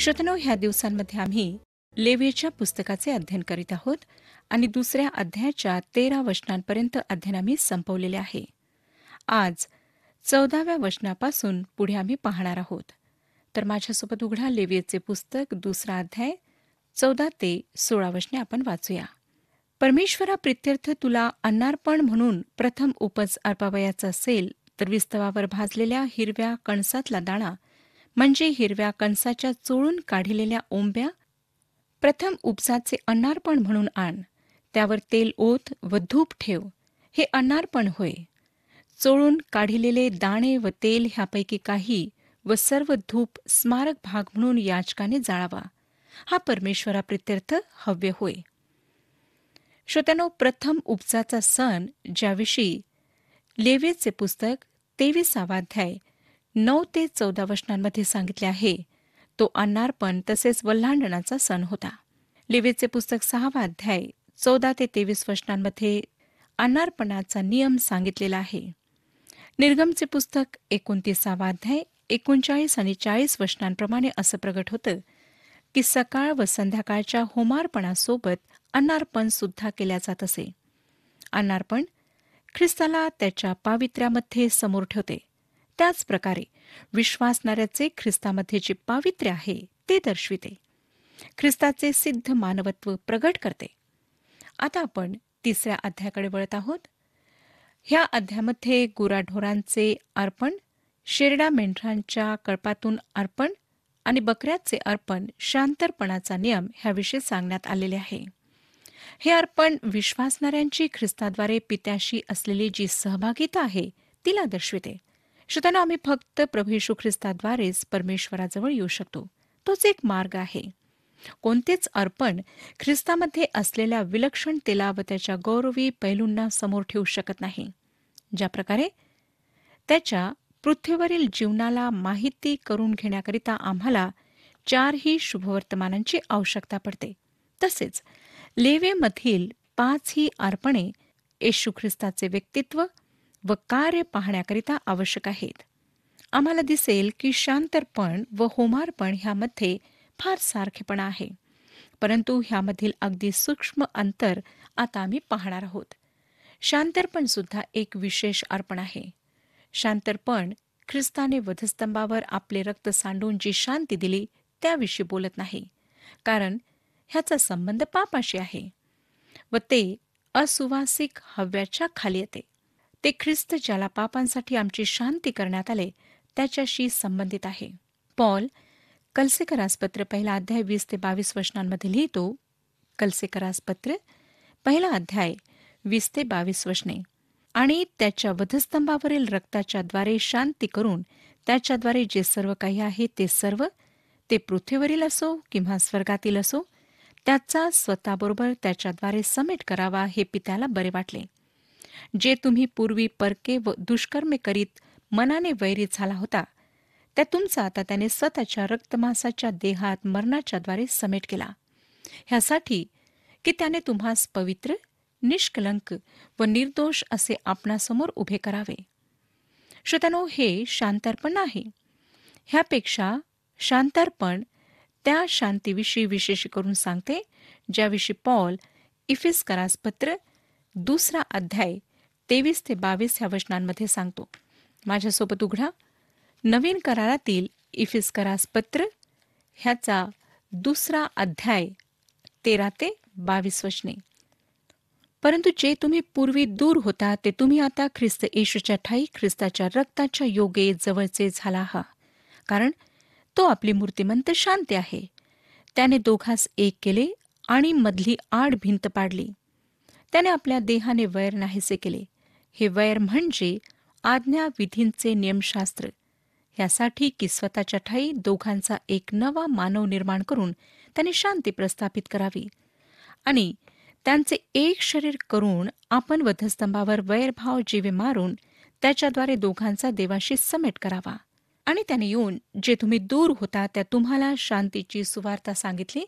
श्रोतनो ह्या दिवसांमध्ये आम्ही लेवीच्या पुस्तकाचे अध्ययन करीत आहोत आणि दुसऱ्या अध्यायाच्या तेरा वचनांपर्यंत अध्ययन आम्ही संपवलेले आहे आज चौदाव्या वचनापासून पुढे आम्ही पाहणार आहोत तर माझ्यासोबत उघडा लेवियचे पुस्तक दुसरा अध्याय चौदा ते सोळा वचने आपण वाचूया परमेश्वरा प्रित्यर्थ तुला अन्नार्पण म्हणून प्रथम उपज अर्पावयाचा असेल तर विस्तवावर भाजलेल्या हिरव्या कणसातला दाणा म्हणजे हिरव्या कणसाच्या चोळून काढलेल्या ओंब्या प्रथम उपजाचे अन्नार्पण म्हणून आण त्यावर तेल ओत व धूप ठेव हे अन्नार्पण होय चोळून काढिलेले दाणे व तेल ह्यापैकी काही व सर्व धूप स्मारक भाग म्हणून याचकाने जाळावा हा परमेश्वरा प्रित्यर्थ हव्य होय श्रोत्यानो प्रथम उपजाचा सण ज्याविषयी लेवेचे पुस्तक तेविसावाध्याय नऊ ते चौदा वचनांमध्ये सांगितले आहे तो अन्नार्पण तसेच वल्हांडणाचा सण होता लिवेचे पुस्तक सहावा अध्याय चौदा ते तेवीस वचनांमध्ये अन्नार्पणाचा नियम सांगितलेला आहे निर्गमचे पुस्तक एकोणतीसावा अध्याय एकोणचाळीस आणि चाळीस वचनांप्रमाणे असं प्रगट होतं की सकाळ व संध्याकाळच्या होमार्पणासोबत अन्नार्पण सुद्धा केल्या जात असे अन्नार्पण ख्रिस्ताला त्याच्या पावित्र्यामध्ये समोर ठेवते त्याचप्रकारे प्रकारे विश्वासणाऱ्याचे ख्रिस्तामध्ये जे पावित्र्य आहे ते दर्शविते ख्रिस्ताचे सिद्ध मानवत्व प्रगट करते आता आपण तिसऱ्या अध्यायाकडे वळत आहोत ह्या अध्यामध्ये गुराढोरांचे अर्पण शेरडा मेंढरांच्या कळपातून अर्पण आणि बकऱ्याचे अर्पण शांतरपणाचा नियम ह्याविषयी सांगण्यात आलेले आहे हे अर्पण विश्वासणाऱ्यांची ख्रिस्ताद्वारे पित्याशी असलेली जी सहभागिता आहे तिला दर्शविते श्रोत्यानं आम्ही फक्त प्रभू येशू ख्रिस्ताद्वारेच परमेश्वराजवळ येऊ शकतो तोच एक मार्ग आहे कोणतेच अर्पण ख्रिस्तामध्ये असलेल्या तेला व त्याच्या गौरवी पैलूंना समोर ठेवू शकत नाही ज्या प्रकारे त्याच्या पृथ्वीवरील जीवनाला माहिती करून घेण्याकरिता आम्हाला चारही शुभवर्तमानांची आवश्यकता पडते तसेच लेवेमधील पाच ही अर्पणे येशू ख्रिस्ताचे व्यक्तित्व व कार्य पाहण्याकरिता आवश्यक आहेत आम्हाला दिसेल की शांतरपण व होमारपण ह्यामध्ये फार सारखेपणा आहे परंतु ह्यामधील अगदी सूक्ष्म अंतर आता आम्ही पाहणार आहोत शांतर्पण सुद्धा एक विशेष अर्पण आहे शांतर्पण ख्रिस्ताने वधस्तंभावर आपले रक्त सांडून जी शांती दिली त्याविषयी बोलत नाही कारण ह्याचा संबंध पापाशी आहे व ते असुवासिक हव्याच्या खाली येते ते ख्रिस्त ज्याला पापांसाठी आमची शांती करण्यात आले त्याच्याशी संबंधित आहे पॉल कलसेकरासपत्र पहिला अध्याय वीस ते बावीस वशनांमध्ये लिहितो कलसेकरासपत्र पहिला अध्याय वीस ते बावीस वचने आणि त्याच्या वधस्तंभावरील रक्ताच्या द्वारे शांती करून त्याच्याद्वारे जे सर्व काही आहे ते सर्व ते पृथ्वीवरील असो किंवा स्वर्गातील असो त्याचा स्वतःबरोबर त्याच्याद्वारे समेट करावा हे पित्याला बरे वाटले जे तुम्ही पूर्वी परके व दुष्कर्मे करीत मनाने वैरी झाला होता त्या तुमचा आता त्याने स्वतःच्या रक्तमासाच्या देहात मरणाच्या द्वारे समेट केला ह्यासाठी की त्याने तुम्हास पवित्र निष्कलंक व निर्दोष असे आपणासमोर उभे करावे श्रोतनो हे शांतर्पण आहे ह्यापेक्षा शांतर्पण त्या शांतीविषयी विशेष करून सांगते ज्याविषयी पॉल इफिस पत्र दुसरा अध्याय तेवीस ते बावीस ह्या वचनांमध्ये सांगतो माझ्यासोबत उघडा नवीन करारातील इफिस पत्र ह्याचा दुसरा अध्याय तेरा ते बावीस वचने परंतु जे तुम्ही पूर्वी दूर होता ते तुम्ही आता ख्रिस्त येशूच्या ठाई ख्रिस्ताच्या रक्ताच्या योगे जवळचे झाला हा कारण तो आपली मूर्तिमंत शांती आहे त्याने दोघास एक केले आणि मधली आड भिंत पाडली त्याने आपल्या देहाने वैर नाहीसे केले हे वैर म्हणजे आज्ञा विधींचे नियमशास्त्र यासाठी की स्वतःच्या ठाई दोघांचा एक नवा मानव निर्माण करून त्यांनी शांती प्रस्थापित करावी आणि त्यांचे एक शरीर करून आपण वधस्तंभावर वैरभाव जीवे मारून त्याच्याद्वारे दोघांचा देवाशी समेट करावा आणि त्याने येऊन जे तुम्ही दूर होता त्या तुम्हाला शांतीची सुवार्ता सांगितली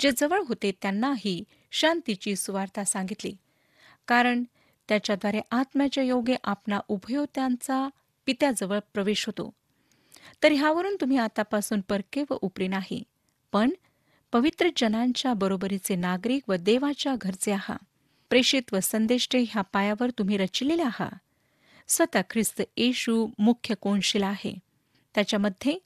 जे जवळ होते त्यांनाही शांतीची सुवार्ता सांगितली कारण त्याच्याद्वारे आत्म्याच्या योगे आपला उभयो त्यांचा पित्याजवळ प्रवेश होतो तर ह्यावरून तुम्ही आतापासून परके व उपरे नाही पण पवित्र जनांच्या बरोबरीचे नागरिक व देवाच्या घरचे आहात प्रेषित व संदेष्टे ह्या पायावर तुम्ही रचिलेले आहात स्वतः ख्रिस्त येशू मुख्य कोणशील आहे त्याच्यामध्ये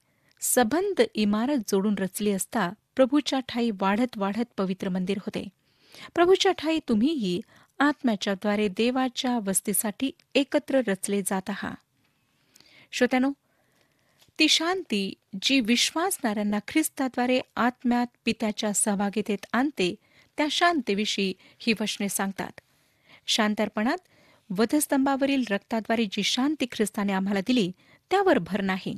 सबंध इमारत जोडून रचली असता प्रभूच्या ठाई वाढत वाढत पवित्र मंदिर होते प्रभूच्या ठाई तुम्हीही आत्म्याच्याद्वारे देवाच्या वस्तीसाठी एकत्र रचले जात आहात श्रोत्यानो ती शांती जी विश्वासणाऱ्यांना ख्रिस्ताद्वारे आत्म्यात पित्याच्या सहभागितेत आणते त्या शांतीविषयी ही वचने सांगतात शांतर्पणात वधस्तंभावरील रक्ताद्वारे जी शांती ख्रिस्ताने आम्हाला दिली त्यावर भर नाही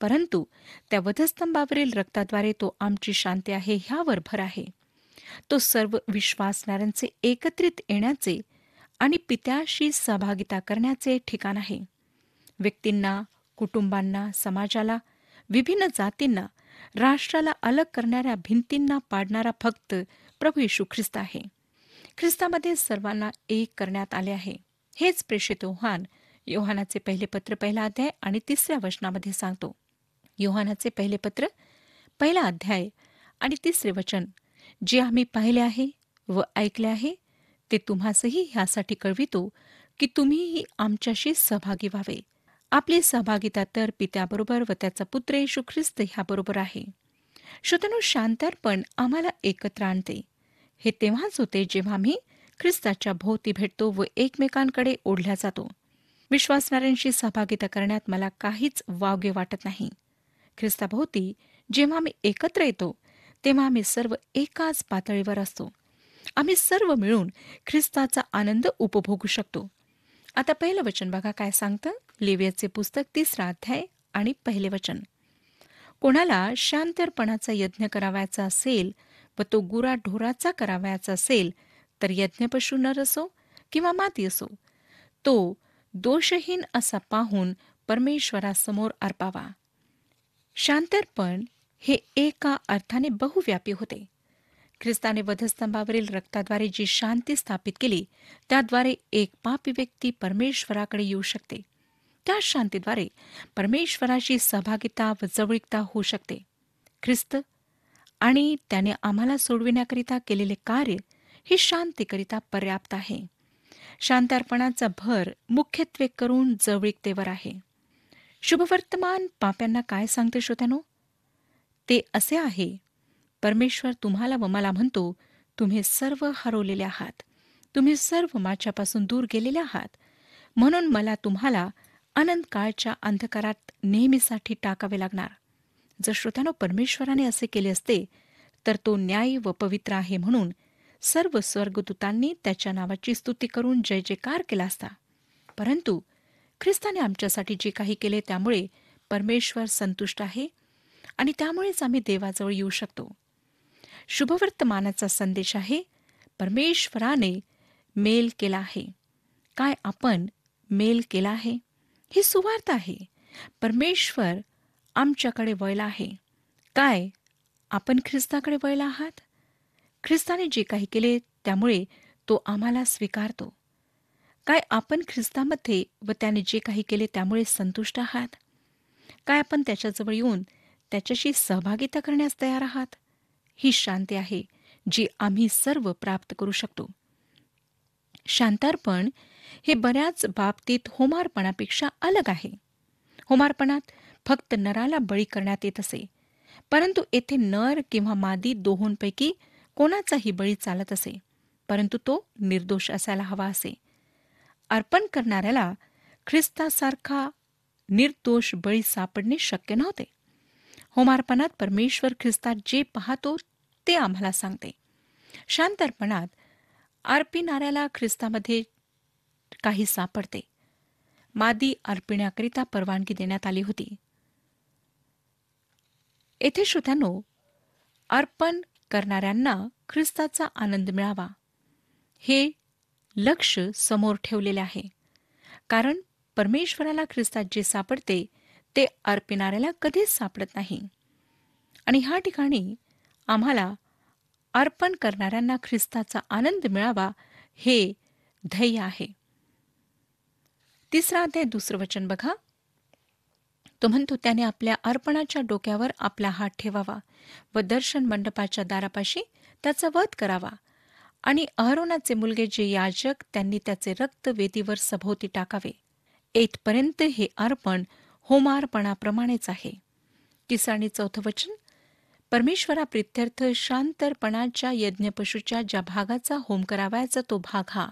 परंतु त्या वधस्तंभावरील रक्ताद्वारे तो आमची शांती आहे ह्यावर भर आहे तो सर्व विश्वासणाऱ्यांचे एकत्रित येण्याचे आणि पित्याशी सहभागिता करण्याचे ठिकाण आहे व्यक्तींना कुटुंबांना समाजाला विभिन्न जातींना राष्ट्राला अलग करणाऱ्या भिंतींना पाडणारा फक्त प्रभू येशू ख्रिस्त आहे ख्रिस्तामध्ये सर्वांना एक करण्यात आले आहे हेच प्रेषित योहान योहानाचे पहिले पत्र पहिला अध्याय आणि तिसऱ्या वचनामध्ये सांगतो योहानाचे पहिले पत्र पहिला अध्याय आणि तिसरे वचन जे आम्ही पाहिले आहे व ऐकले आहे ते तुम्हासही ह्यासाठी कळवितो की तुम्हीही आमच्याशी सहभागी व्हावे आपली सहभागिता तर पित्याबरोबर व त्याचा पुत्र येशू ख्रिस्त ह्याबरोबर आहे श्रोतनु शांतार्पण आम्हाला एकत्र आणते हे तेव्हाच होते जेव्हा आम्ही ख्रिस्ताच्या भोवती भेटतो व एकमेकांकडे ओढल्या जातो विश्वासणाऱ्यांशी सहभागिता करण्यात मला काहीच वावगे वाटत नाही ख्रिस्ताभोवती जेव्हा आम्ही एकत्र येतो तेव्हा आम्ही सर्व एकाच पातळीवर असतो आम्ही सर्व मिळून ख्रिस्ताचा आनंद उपभोगू शकतो आता पहिलं वचन बघा काय सांगतं लेवियाचे पुस्तक तिसरा अध्याय आणि पहिले वचन कोणाला शांतरपणाचा यज्ञ करावायचा असेल व तो गुरा ढोराचा करावायचा असेल तर यज्ञपशू नर असो किंवा माती असो तो दोषहीन असा पाहून परमेश्वरासमोर अर्पावा शांतरपण हे एका अर्थाने बहुव्यापी होते ख्रिस्ताने वधस्तंभावरील रक्ताद्वारे जी शांती स्थापित केली त्याद्वारे एक पापी व्यक्ती परमेश्वराकडे येऊ शकते त्या शांतीद्वारे परमेश्वराची सहभागिता व जवळीकता होऊ शकते ख्रिस्त आणि त्याने आम्हाला सोडविण्याकरिता केलेले कार्य ही शांतीकरिता पर्याप्त आहे शांतार्पणाचा भर मुख्यत्वे करून जवळीकतेवर आहे शुभवर्तमान पाप्यांना काय सांगते श्रोत्यानो ते असे आहे परमेश्वर तुम्हाला व मला म्हणतो तुम्ही सर्व हरवलेले आहात तुम्ही सर्व माझ्यापासून दूर गेलेले आहात म्हणून मला तुम्हाला अनंत काळच्या अंधकारात नेहमीसाठी टाकावे लागणार जर श्रोत्यानो परमेश्वराने असे केले असते तर तो न्याय व पवित्र आहे म्हणून सर्व स्वर्गदूतांनी त्याच्या नावाची स्तुती करून जय जयकार केला असता परंतु ख्रिस्ताने आमच्यासाठी जे काही केले त्यामुळे परमेश्वर संतुष्ट आहे आणि त्यामुळेच आम्ही देवाजवळ येऊ शकतो शुभवर्तमानाचा संदेश आहे परमेश्वराने मेल केला आहे काय आपण मेल केला आहे हे सुवार्थ आहे परमेश्वर आमच्याकडे वळला आहे काय आपण ख्रिस्ताकडे वळला आहात ख्रिस्ताने जे काही केले त्यामुळे तो आम्हाला स्वीकारतो काय आपण ख्रिस्तामध्ये व त्याने जे काही केले त्यामुळे संतुष्ट आहात काय आपण त्याच्याजवळ येऊन त्याच्याशी सहभागिता करण्यास तयार आहात ही शांती आहे जी आम्ही सर्व प्राप्त करू शकतो शांतार्पण हे बऱ्याच बाबतीत होमार्पणापेक्षा अलग आहे होमार्पणात फक्त नराला बळी करण्यात येत असे परंतु येथे नर किंवा मादी दोहोंपैकी कोणाचाही बळी चालत असे परंतु तो निर्दोष असायला हवा असे अर्पण करणाऱ्याला ख्रिस्तासारखा निर्दोष बळी सापडणे शक्य नव्हते होमार्पणात परमेश्वर ख्रिस्तात जे पाहतो ते आम्हाला सांगते शांतर्पणात अर्पिणाऱ्याला ख्रिस्तामध्ये काही सापडते मादी अर्पिण्याकरिता परवानगी देण्यात आली होती येथे श्रोत्यानो अर्पण करणाऱ्यांना ख्रिस्ताचा आनंद मिळावा हे लक्ष समोर ठेवलेले आहे कारण परमेश्वराला ख्रिस्तात जे सापडते ते अर्पिणाऱ्याला कधीच सापडत नाही आणि ह्या ठिकाणी आम्हाला अर्पण करणाऱ्यांना ख्रिस्ताचा आनंद मिळावा हे ध्येय आहे तिसरा अध्याय दुसरं वचन बघा तो म्हणतो त्याने आपल्या अर्पणाच्या डोक्यावर आपला हात ठेवावा व दर्शन मंडपाच्या दारापाशी त्याचा वध करावा आणि अहरोनाचे मुलगे जे याजक त्यांनी त्याचे रक्त वेदीवर सभोवती टाकावे येथपर्यंत हे अर्पण होमारपणाप्रमाणेच आहे तिसाणी चौथं वचन प्रित्यर्थ शांतरपणाच्या यज्ञपशूच्या ज्या भागाचा होम करावायचा तो भाग हा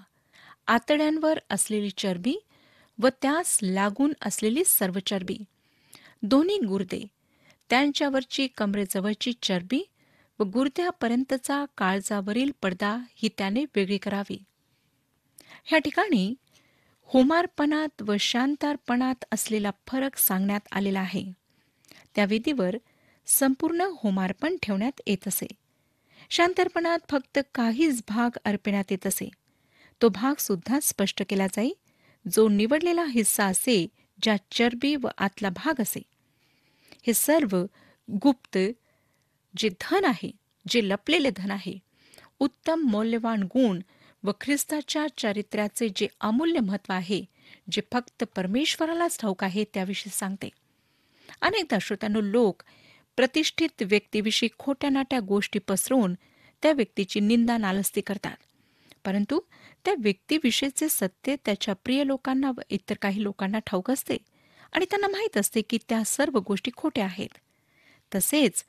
आतड्यांवर असलेली चरबी व त्यास लागून असलेली सर्व चरबी दोन्ही गुर्दे त्यांच्यावरची कमरेजवळची चरबी व गुर्द्यापर्यंतचा काळजावरील पडदा ही त्याने वेगळी करावी ह्या ठिकाणी होमारपणात व शांतारपणात असलेला फरक सांगण्यात आलेला आहे त्या विधीवर संपूर्ण होमार्पण ठेवण्यात येत असे शांतारपणात फक्त काहीच भाग अर्पण्यात येत असे तो भाग सुद्धा स्पष्ट केला जाई जो निवडलेला हिस्सा असे ज्या चरबी व आतला भाग असे हे सर्व गुप्त जे धन आहे जे लपलेले धन आहे उत्तम मौल्यवान गुण व ख्रिस्ताच्या चारित्र्याचे जे अमूल्य महत्त्व आहे जे फक्त परमेश्वरालाच ठाऊक आहे त्याविषयी सांगते अनेकदा श्रोत्यानो लोक प्रतिष्ठित व्यक्तीविषयी खोट्या नाट्या गोष्टी पसरवून त्या व्यक्तीची निंदा नालस्ती करतात परंतु त्या व्यक्तीविषयीचे सत्य त्याच्या प्रिय लोकांना व इतर काही लोकांना ठाऊक असते आणि त्यांना माहीत असते की त्या सर्व गोष्टी खोट्या आहेत तसेच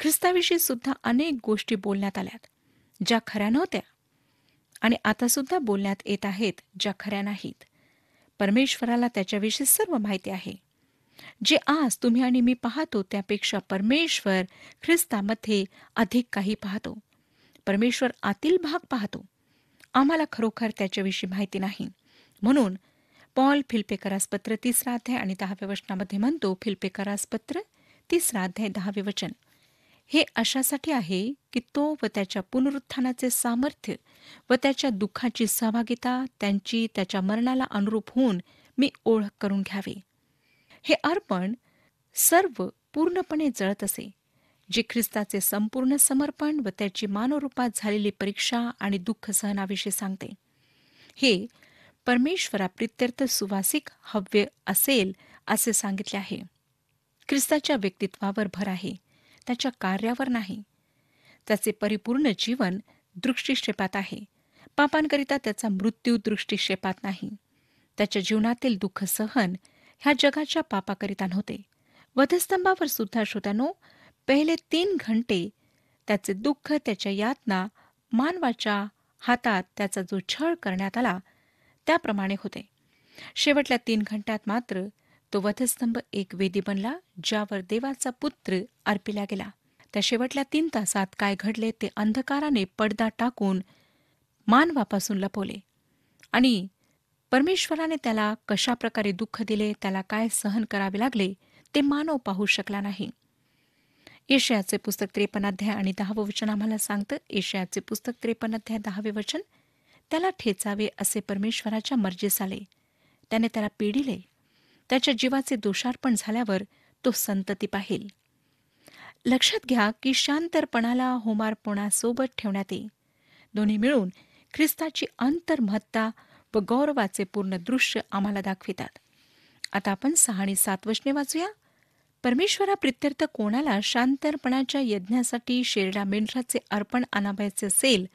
ख्रिस्ताविषयी सुद्धा अनेक गोष्टी बोलण्यात आल्यात ज्या खऱ्या नव्हत्या आणि आतासुद्धा बोलण्यात येत आहेत ज्या खऱ्या नाहीत परमेश्वराला त्याच्याविषयी सर्व माहिती आहे जे आज तुम्ही आणि मी पाहतो त्यापेक्षा परमेश्वर ख्रिस्तामध्ये अधिक काही पाहतो परमेश्वर आतील भाग पाहतो आम्हाला खरोखर त्याच्याविषयी माहिती नाही म्हणून पॉल फिल्पेकरास पत्र तिसरा अध्याय आणि दहाव्या वचनामध्ये म्हणतो फिल्पेकरास पत्र तिसरा अध्याय दहावे वचन हे अशासाठी आहे की तो व त्याच्या पुनरुत्थानाचे सामर्थ्य व त्याच्या दुःखाची सहभागिता त्यांची त्याच्या मरणाला अनुरूप होऊन मी ओळख करून घ्यावे हे अर्पण सर्व पूर्णपणे जळत असे जे ख्रिस्ताचे संपूर्ण समर्पण व त्याची मानवरूपात झालेली परीक्षा आणि दुःख सहनाविषयी सांगते हे परमेश्वरा प्रित्यर्थ सुवासिक हव्य असेल असे सांगितले आहे ख्रिस्ताच्या व्यक्तित्वावर भर आहे त्याच्या कार्यावर नाही त्याचे परिपूर्ण जीवन दृष्टिक्षेपात आहे पापांकरिता त्याचा मृत्यू दृष्टिक्षेपात नाही त्याच्या जीवनातील दुःख सहन ह्या जगाच्या पापाकरिता नव्हते वधस्तंभावर सुद्धा श्रोत्यानो पहिले तीन घंटे त्याचे दुःख त्याच्या यातना मानवाच्या हातात त्याचा जो छळ करण्यात आला त्याप्रमाणे होते शेवटल्या तीन घंट्यात मात्र तो वधस्तंभ एक वेदी बनला ज्यावर देवाचा पुत्र अर्पिला गेला त्या शेवटल्या तीन तासात काय घडले ते अंधकाराने पडदा टाकून मानवापासून लपवले आणि परमेश्वराने त्याला कशा प्रकारे दुःख दिले त्याला काय सहन करावे लागले ते मानव पाहू शकला नाही येशयाचे पुस्तक त्रेपणाध्याय अध्याय आणि दहावं वचन आम्हाला सांगतं येशयाचे पुस्तक त्रेपणाध्याय दहावे वचन त्याला ठेचावे असे परमेश्वराच्या मर्जेस आले त्याने त्याला पिढीले त्याच्या जीवाचे दोषार्पण झाल्यावर तो संतती पाहिल लक्षात घ्या की शांतरपणाला होमारपणासोबत ठेवण्यात ये दोन्ही मिळून ख्रिस्ताची अंतर्महत्ता व गौरवाचे पूर्ण दृश्य आम्हाला दाखवितात आता आपण सहा आणि सात वचने वाचूया परमेश्वरा प्रित्यर्थ कोणाला शांतरपणाच्या यज्ञासाठी शेरडा मेंढराचे अर्पण आणावायचे असेल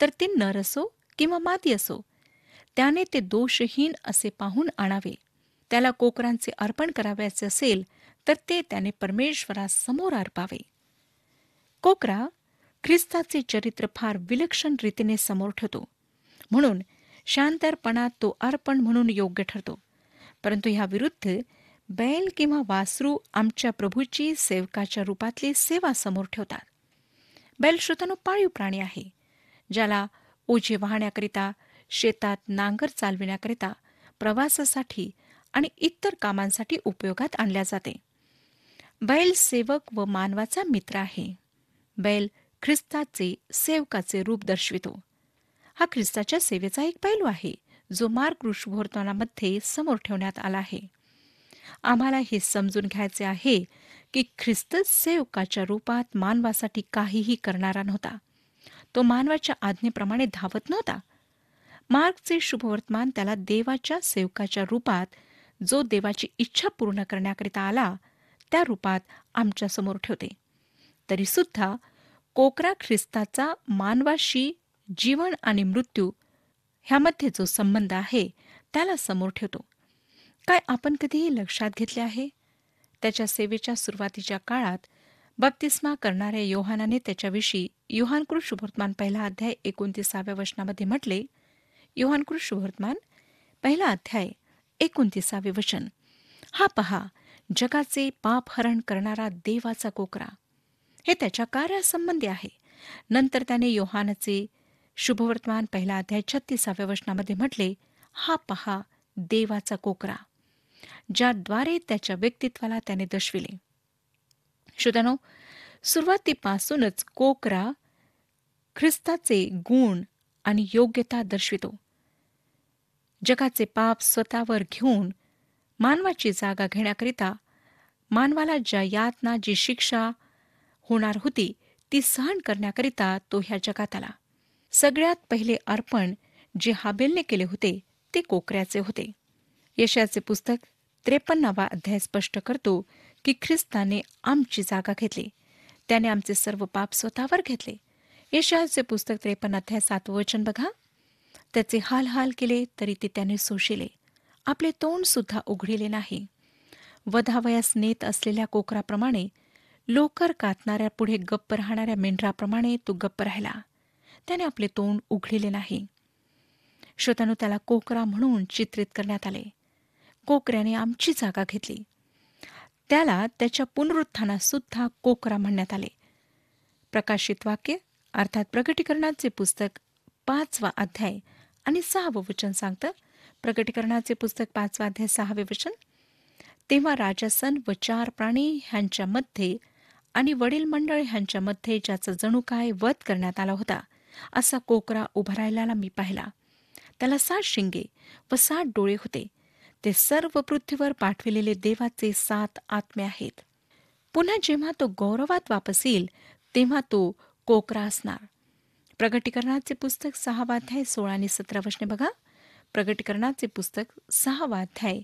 तर ते नर असो किंवा माती असो त्याने ते दोषहीन असे पाहून आणावे त्याला कोकरांचे अर्पण करावयाचे असेल तर ते त्याने परमेश्वरासमोर अर्पावे कोकरा ख्रिस्ताचे चरित्र फार विलक्षण रीतीने समोर ठेवतो म्हणून शांतरपणात तो अर्पण म्हणून योग्य ठरतो परंतु ह्या विरुद्ध बैल किंवा वासरू आमच्या प्रभूची सेवकाच्या रूपातली सेवा समोर ठेवतात बैल श्रोतानो पाळीव प्राणी आहे ज्याला ओझे वाहण्याकरिता शेतात नांगर चालविण्याकरिता प्रवासासाठी आणि इतर कामांसाठी उपयोगात आणल्या जाते बैल सेवक व मानवाचा मित्र आहे बैल ख्रिस्ताचे सेवकाचे रूप दर्शवितो हा ख्रिस्ताच्या सेवेचा एक पैलू आहे जो मार्ग ऋषभोर्तनामध्ये समोर ठेवण्यात आला आहे आम्हाला हे समजून घ्यायचे आहे की ख्रिस्त सेवकाच्या रूपात मानवासाठी काहीही करणारा नव्हता तो मानवाच्या आज्ञेप्रमाणे धावत नव्हता मार्गचे शुभवर्तमान त्याला देवाच्या सेवकाच्या रूपात जो देवाची इच्छा पूर्ण करण्याकरिता आला त्या रूपात आमच्या समोर ठेवते तरीसुद्धा कोकरा ख्रिस्ताचा मानवाशी जीवन आणि मृत्यू ह्यामध्ये जो संबंध आहे त्याला समोर ठेवतो काय आपण कधीही लक्षात घेतले आहे त्याच्या सेवेच्या सुरुवातीच्या काळात बप्तिस्मा करणाऱ्या योहानाने त्याच्याविषयी योहानकृष शुभवर्तमान पहिला अध्याय एकोणतीसाव्या वचनामध्ये म्हटले योहानकृष शुभवर्तमान पहिला अध्याय एकोणतीसावे वचन हा पहा जगाचे पाप हरण करणारा देवाचा कोकरा हे त्याच्या कार्यासंबंधी आहे नंतर त्याने योहानचे शुभवर्तमान पहिला अध्याय छत्तीसाव्या वचनामध्ये म्हटले हा पहा देवाचा कोकरा ज्याद्वारे त्याच्या व्यक्तित्वाला त्याने दर्शविले श्रोत्यानो सुरुवातीपासूनच कोकरा ख्रिस्ताचे गुण आणि योग्यता दर्शवितो जगाचे पाप स्वतःवर घेऊन मानवाची जागा घेण्याकरिता मानवाला ज्या यातना जी शिक्षा होणार होती ती सहन करण्याकरिता तो ह्या जगात आला सगळ्यात पहिले अर्पण जे हाबेलने केले होते ते कोकऱ्याचे होते यशाचे पुस्तक त्रेपन्नावा अध्याय स्पष्ट करतो की ख्रिस्ताने आमची जागा घेतली त्याने आमचे सर्व पाप स्वतःवर घेतले यशाचे पुस्तक त्रेपन्न अध्याय सातवचन बघा त्याचे हाल हाल केले तरी ते त्याने सोशिले आपले तोंड सुद्धा उघडिले नाही वधावयास नेत असलेल्या कोकराप्रमाणे लोकर कातणाऱ्या पुढे गप्प राहणाऱ्या मेंढराप्रमाणे तो गप्प राहिला त्याने आपले तोंड उघडिले नाही श्रोतानु त्याला कोकरा म्हणून चित्रित करण्यात आले कोकऱ्याने आमची जागा घेतली त्याला त्याच्या पुनरुत्थाना सुद्धा कोकरा म्हणण्यात आले प्रकाशित वाक्य अर्थात प्रगटीकरणाचे पुस्तक पाचवा अध्याय आणि सहावं वचन सांगतं प्रकटीकरणाचे पुस्तक पाचवा अध्याय सहावे वचन तेव्हा राजसन व चार प्राणी ह्यांच्यामध्ये आणि वडील मंडळ ह्यांच्यामध्ये ज्याचा जणू काय वध करण्यात आला होता असा कोकरा उभा राहिला मी पाहिला त्याला सात शिंगे व सात डोळे होते ते सर्व पृथ्वीवर पाठविलेले देवाचे सात आत्मे आहेत पुन्हा जेव्हा तो गौरवात वापस येईल तेव्हा तो कोकरा असणार प्रगटीकरणाचे पुस्तक सहावाध्याय सोळा आणि सतरा वशने बघा प्रगटीकरणाचे पुस्तक सहावाध्याय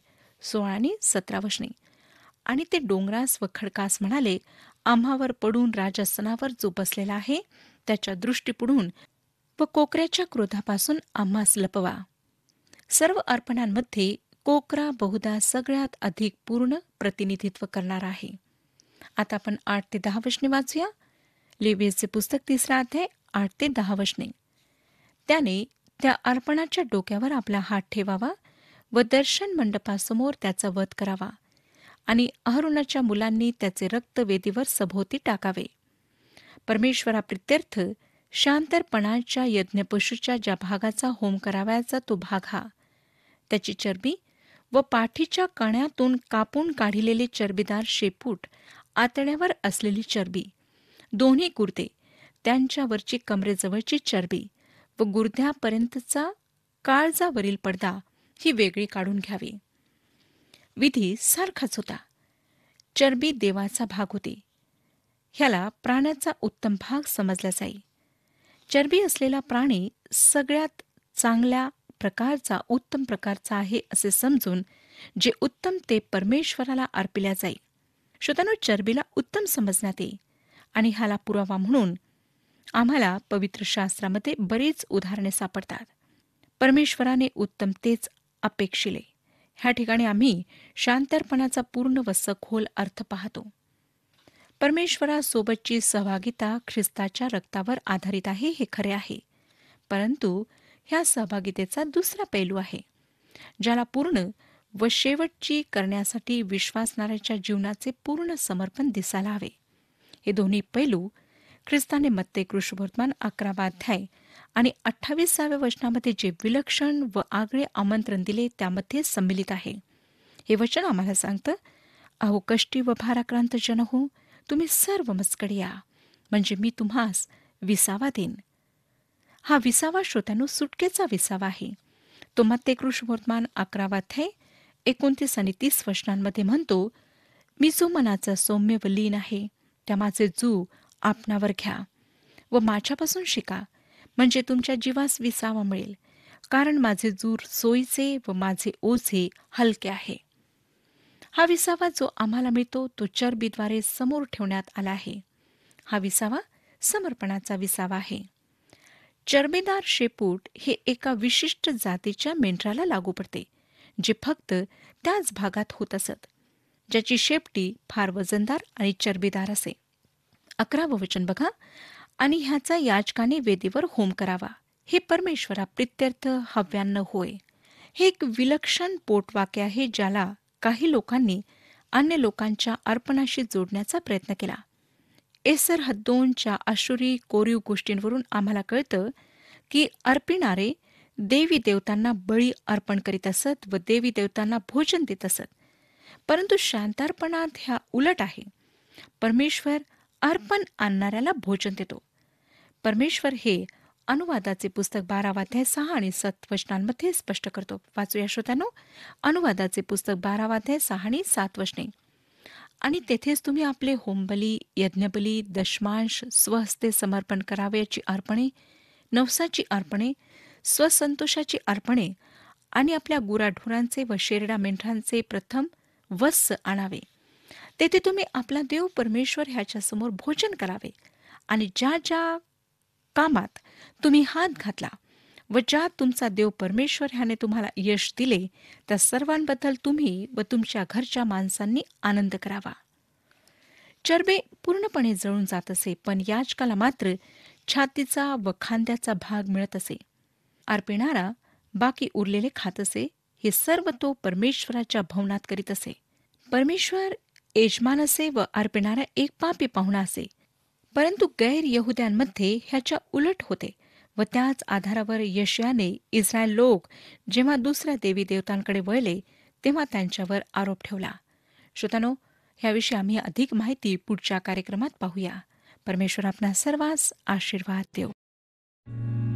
सोळा आणि सतरा वशने आणि ते डोंगरास व खडकास म्हणाले आम्हावर पडून राजासनावर जो बसलेला आहे त्याच्या दृष्टी पुढून व कोकऱ्याच्या क्रोधापासून आम्हास लपवा सर्व अर्पणांमध्ये कोकरा बहुधा सगळ्यात अधिक पूर्ण प्रतिनिधित्व करणार आहे आता आपण आठ ते दहा वशने वाचूया लेवियसचे पुस्तक तिसरा अध्याय आठ ते दहा वशने त्याने त्या अर्पणाच्या डोक्यावर आपला हात ठेवावा व दर्शन मंडपासमोर त्याचा वध करावा आणि अहरुणाच्या मुलांनी त्याचे रक्त वेदीवर सभोवती टाकावे परमेश्वरा प्रित्यर्थ शांतरपणाच्या यज्ञपशूच्या ज्या भागाचा होम करावायचा तो भाग हा त्याची चरबी व पाठीच्या कण्यातून कापून काढिलेले चरबीदार शेपूट आतड्यावर असलेली चरबी दोन्ही कुर्ते त्यांच्यावरची कमरेजवळची चरबी व गुर्द्यापर्यंतचा काळजावरील पडदा ही वेगळी काढून घ्यावी विधी सारखाच होता चरबी देवाचा भाग होती ह्याला प्राण्याचा उत्तम भाग समजला जाई चरबी असलेला प्राणी सगळ्यात चांगल्या प्रकारचा उत्तम प्रकारचा आहे असे समजून जे उत्तम ते परमेश्वराला अर्पिल्या जाई श्रोतांनो चरबीला उत्तम समजण्यात येई आणि ह्याला पुरावा म्हणून आम्हाला पवित्र शास्त्रामध्ये बरीच उदाहरणे सापडतात परमेश्वराने उत्तम तेच अपेक्षिले ह्या ठिकाणी आम्ही शांतरपणाचा पूर्ण व सखोल अर्थ पाहतो परमेश्वरासोबतची सहभागिता ख्रिस्ताच्या रक्तावर आधारित आहे हे खरे आहे परंतु ह्या सहभागितेचा दुसरा पैलू आहे ज्याला पूर्ण व शेवटची करण्यासाठी विश्वासणाऱ्याच्या जीवनाचे पूर्ण समर्पण दिसायला हवे हे दोन्ही पैलू ख्रिस्ताने मत्ते कृष्णवर्तमान अकरावा अध्याय आणि अठ्ठावीसाव्या वचनामध्ये जे विलक्षण व आगळे आमंत्रण दिले त्यामध्ये संमिलित आहे हे वचन आम्हाला सांगतं अहो कष्टी व भाराक्रांत जन हो तुम्ही सर्व मस्कड या म्हणजे मी तुम्हास विसावा देईन हा विसावा श्रोत्यानो सुटकेचा विसावा आहे तो मत्ते कृष्णवर्तमान अकरावा अध्याय एकोणतीस आणि तीस वचनांमध्ये म्हणतो मी जो मनाचा सौम्य व लीन आहे त्या माझे जू आपणावर घ्या व माझ्यापासून शिका म्हणजे तुमच्या जीवास विसावा मिळेल कारण माझे जूर सोयीचे व माझे ओझे हलके आहे हा विसावा जो आम्हाला मिळतो तो चरबीद्वारे समोर ठेवण्यात आला आहे हा विसावा समर्पणाचा विसावा आहे चरबीदार शेपूट हे एका विशिष्ट जातीच्या मेंढराला लागू पडते जे फक्त त्याच भागात होत असत ज्याची शेपटी फार वजनदार आणि चरबीदार असे अकरावं वचन बघा आणि ह्याचा याचकाने वेदीवर होम करावा हे परमेश्वरा प्रित्यर्थ हव्यान्न होय हे एक विलक्षण पोटवाक्य आहे ज्याला काही लोकांनी अन्य लोकांच्या अर्पणाशी जोडण्याचा प्रयत्न केला एसर हद्दोनच्या अशुरी कोरीव गोष्टींवरून आम्हाला कळतं की अर्पिणारे देवी देवतांना बळी अर्पण करीत असत व देवी देवतांना भोजन देत असत परंतु शांतार्पणात ह्या उलट आहे परमेश्वर अर्पण आणणाऱ्याला भोजन देतो परमेश्वर हे अनुवादाचे पुस्तक बारावा सहा आणि सात वचनांमध्ये स्पष्ट करतो वाचूया श्रोत्यानो अनुवादाचे पुस्तक बारावा अध्याय सहा आणि सात वचने आणि तेथेच तुम्ही आपले होमबली यज्ञबली दशमांश स्वहस्ते समर्पण करावयाची अर्पणे नवसाची अर्पणे स्वसंतोषाची अर्पणे आणि आपल्या गुराढोरांचे व शेरडा मेंढरांचे प्रथम वस्स आणावे तेथे तुम्ही आपला देव परमेश्वर ह्याच्या समोर भोजन करावे आणि ज्या ज्या कामात तुम्ही हात घातला व ज्या तुमचा देव परमेश्वर ह्याने तुम्हाला यश दिले त्या सर्वांबद्दल तुम्ही व तुमच्या घरच्या माणसांनी आनंद करावा चरबे पूर्णपणे जळून जात असे पण याचकाला मात्र छातीचा व खांद्याचा भाग मिळत असे अर्पिणारा बाकी उरलेले खात असे हे सर्व तो परमेश्वराच्या भवनात करीत असे परमेश्वर यजमान असे व अर्पणारा एक पापी पाहुणा असे परंतु गैर यहुद्यांमध्ये ह्याच्या उलट होते व त्याच आधारावर यशयाने इस्रायल लोक जेव्हा दुसऱ्या देवी देवतांकडे वळले तेव्हा त्यांच्यावर आरोप ठेवला श्रोतानो ह्याविषयी आम्ही अधिक माहिती पुढच्या कार्यक्रमात पाहूया परमेश्वर आपला सर्वांस आशीर्वाद देव